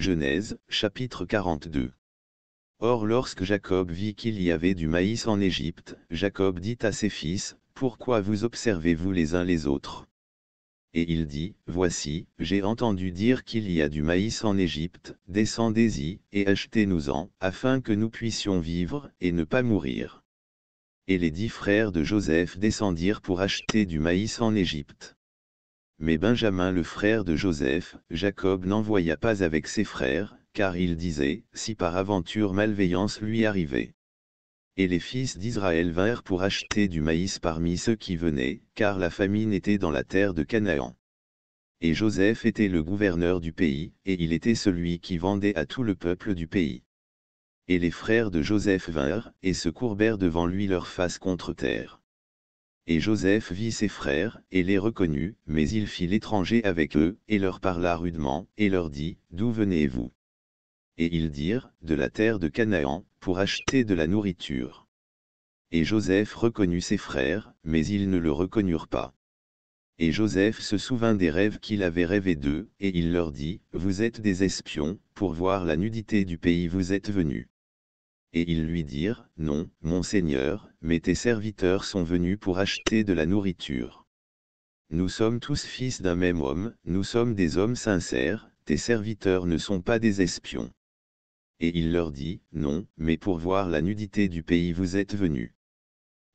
Genèse, chapitre 42. Or lorsque Jacob vit qu'il y avait du maïs en Égypte, Jacob dit à ses fils, Pourquoi vous observez-vous les uns les autres Et il dit, Voici, j'ai entendu dire qu'il y a du maïs en Égypte, descendez-y, et achetez-nous-en, afin que nous puissions vivre, et ne pas mourir. Et les dix frères de Joseph descendirent pour acheter du maïs en Égypte. Mais Benjamin le frère de Joseph, Jacob n'envoya pas avec ses frères, car il disait, si par aventure malveillance lui arrivait. Et les fils d'Israël vinrent pour acheter du maïs parmi ceux qui venaient, car la famine était dans la terre de Canaan. Et Joseph était le gouverneur du pays, et il était celui qui vendait à tout le peuple du pays. Et les frères de Joseph vinrent, et se courbèrent devant lui leur face contre terre. Et Joseph vit ses frères, et les reconnut, mais il fit l'étranger avec eux, et leur parla rudement, et leur dit, D'où venez-vous Et ils dirent, De la terre de Canaan, pour acheter de la nourriture. Et Joseph reconnut ses frères, mais ils ne le reconnurent pas. Et Joseph se souvint des rêves qu'il avait rêvés d'eux, et il leur dit, Vous êtes des espions, pour voir la nudité du pays vous êtes venus et ils lui dirent, Non, mon Seigneur, mais tes serviteurs sont venus pour acheter de la nourriture. Nous sommes tous fils d'un même homme, nous sommes des hommes sincères, tes serviteurs ne sont pas des espions. Et il leur dit, Non, mais pour voir la nudité du pays vous êtes venus.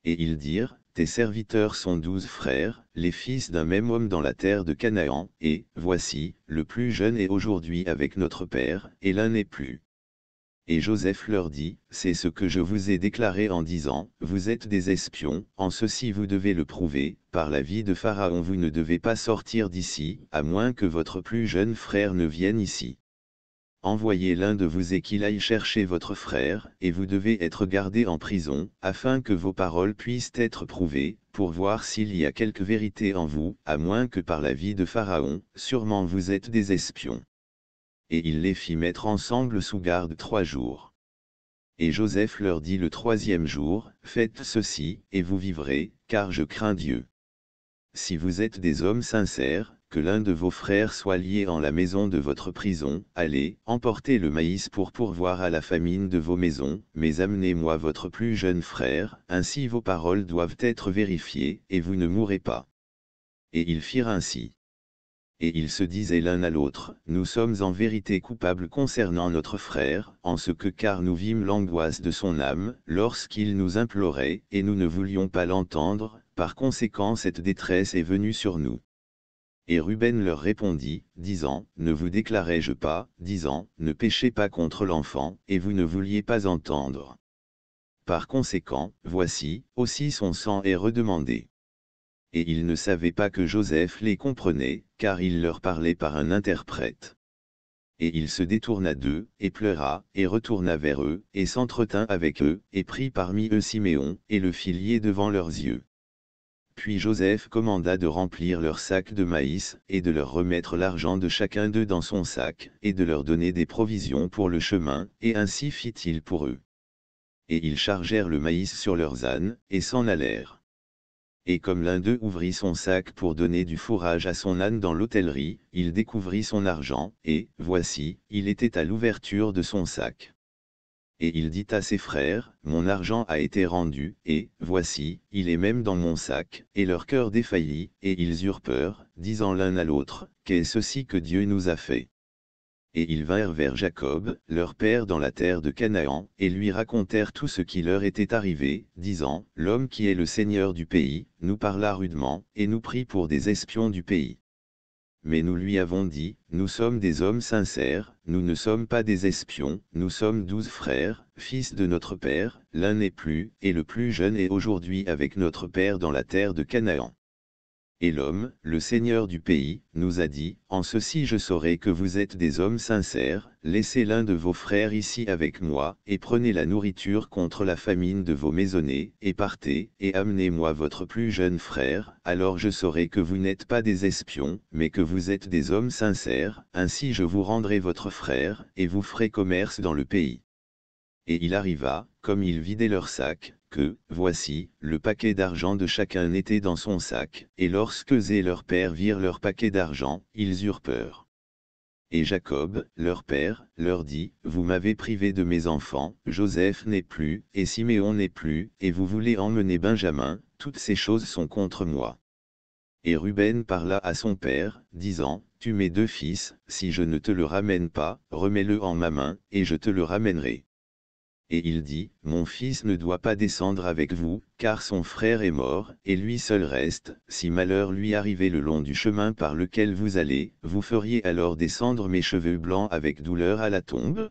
Et ils dirent, Tes serviteurs sont douze frères, les fils d'un même homme dans la terre de Canaan, et, voici, le plus jeune est aujourd'hui avec notre père, et l'un n'est plus. Et Joseph leur dit, c'est ce que je vous ai déclaré en disant, vous êtes des espions, en ceci vous devez le prouver, par la vie de Pharaon vous ne devez pas sortir d'ici, à moins que votre plus jeune frère ne vienne ici. Envoyez l'un de vous et qu'il aille chercher votre frère, et vous devez être gardé en prison, afin que vos paroles puissent être prouvées, pour voir s'il y a quelque vérité en vous, à moins que par la vie de Pharaon, sûrement vous êtes des espions et il les fit mettre ensemble sous garde trois jours. Et Joseph leur dit le troisième jour, Faites ceci, et vous vivrez, car je crains Dieu. Si vous êtes des hommes sincères, que l'un de vos frères soit lié en la maison de votre prison, allez, emportez le maïs pour pourvoir à la famine de vos maisons, mais amenez-moi votre plus jeune frère, ainsi vos paroles doivent être vérifiées, et vous ne mourrez pas. Et ils firent ainsi et ils se disaient l'un à l'autre, nous sommes en vérité coupables concernant notre frère, en ce que car nous vîmes l'angoisse de son âme, lorsqu'il nous implorait, et nous ne voulions pas l'entendre, par conséquent cette détresse est venue sur nous. Et Ruben leur répondit, disant, Ne vous déclarai-je pas, disant, Ne péchez pas contre l'enfant, et vous ne vouliez pas entendre. Par conséquent, voici, aussi son sang est redemandé et ils ne savaient pas que Joseph les comprenait, car il leur parlait par un interprète. Et il se détourna d'eux, et pleura, et retourna vers eux, et s'entretint avec eux, et prit parmi eux Siméon, et le filier devant leurs yeux. Puis Joseph commanda de remplir leurs sacs de maïs, et de leur remettre l'argent de chacun d'eux dans son sac, et de leur donner des provisions pour le chemin, et ainsi fit-il pour eux. Et ils chargèrent le maïs sur leurs ânes, et s'en allèrent et comme l'un d'eux ouvrit son sac pour donner du fourrage à son âne dans l'hôtellerie, il découvrit son argent, et, voici, il était à l'ouverture de son sac. Et il dit à ses frères, Mon argent a été rendu, et, voici, il est même dans mon sac, et leur cœur défaillit, et ils eurent peur, disant l'un à l'autre, Qu'est ceci que Dieu nous a fait et ils vinrent vers Jacob, leur père dans la terre de Canaan, et lui racontèrent tout ce qui leur était arrivé, disant, L'homme qui est le seigneur du pays, nous parla rudement, et nous prit pour des espions du pays. Mais nous lui avons dit, Nous sommes des hommes sincères, nous ne sommes pas des espions, nous sommes douze frères, fils de notre père, l'un n'est plus, et le plus jeune est aujourd'hui avec notre père dans la terre de Canaan. Et l'homme, le seigneur du pays, nous a dit, En ceci je saurai que vous êtes des hommes sincères, laissez l'un de vos frères ici avec moi, et prenez la nourriture contre la famine de vos maisonnées, et partez, et amenez-moi votre plus jeune frère, alors je saurai que vous n'êtes pas des espions, mais que vous êtes des hommes sincères, ainsi je vous rendrai votre frère, et vous ferez commerce dans le pays. Et il arriva, comme ils vidaient leurs sacs, que, voici, le paquet d'argent de chacun était dans son sac, et lorsque Zé leur père virent leur paquet d'argent, ils eurent peur. Et Jacob, leur père, leur dit, Vous m'avez privé de mes enfants, Joseph n'est plus, et Siméon n'est plus, et vous voulez emmener Benjamin, toutes ces choses sont contre moi. Et Ruben parla à son père, disant, Tu mets deux fils, si je ne te le ramène pas, remets-le en ma main, et je te le ramènerai et il dit, Mon fils ne doit pas descendre avec vous, car son frère est mort, et lui seul reste, si malheur lui arrivait le long du chemin par lequel vous allez, vous feriez alors descendre mes cheveux blancs avec douleur à la tombe